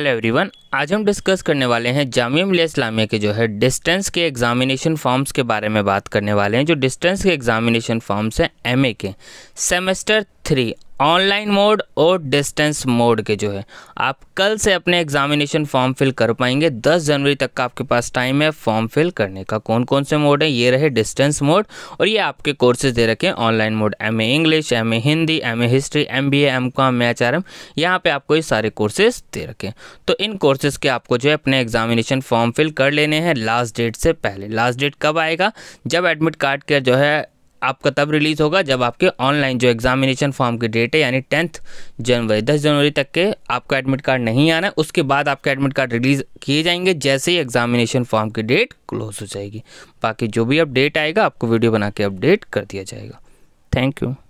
hello everyone आज हम discuss करने वाले हैं जामिया मिलिया इस्लामिया के जो है डिस्टेंस के एग्जामिनेशन फॉर्म्स के बारे में बात करने वाले हैं जो डिस्टेंस के एग्जामिनेशन फॉर्म्स हैं एमए के सेमेस्टर थ्री ऑनलाइन मोड और डिस्टेंस मोड के जो है आप कल से अपने एग्जामिनेशन फॉर्म फिल कर पाएंगे 10 जनवरी तक का आपके पास टाइम है फॉर्म फिल करने का कौन कौन से मोड है ये रहे डिस्टेंस मोड और ये आपके कोर्सेज दे रखे हैं online mode M A English M A Hindi M A history M B M com M H R M यहाँ पर आपको ये सारे कोर्सेज दे रखे हैं तो इन कोर्सेज के आपको जो है अपने एग्जामिनेशन फॉर्म फिल कर लेने हैं लास्ट डेट से पहले लास्ट डेट कब आएगा जब एडमिट कार्ड के जो है आपका तब रिलीज़ होगा जब आपके ऑनलाइन जो एग्जामिनेशन फॉर्म की डेट है यानी टेंथ जनवरी दस जनवरी तक के आपका एडमिट कार्ड नहीं आना है उसके बाद आपके एडमिट कार्ड रिलीज़ किए जाएंगे जैसे ही एग्जामिनेशन फॉर्म की डेट क्लोज हो जाएगी बाकी जो भी अपडेट आएगा आपको वीडियो बना के अपडेट कर दिया जाएगा थैंक यू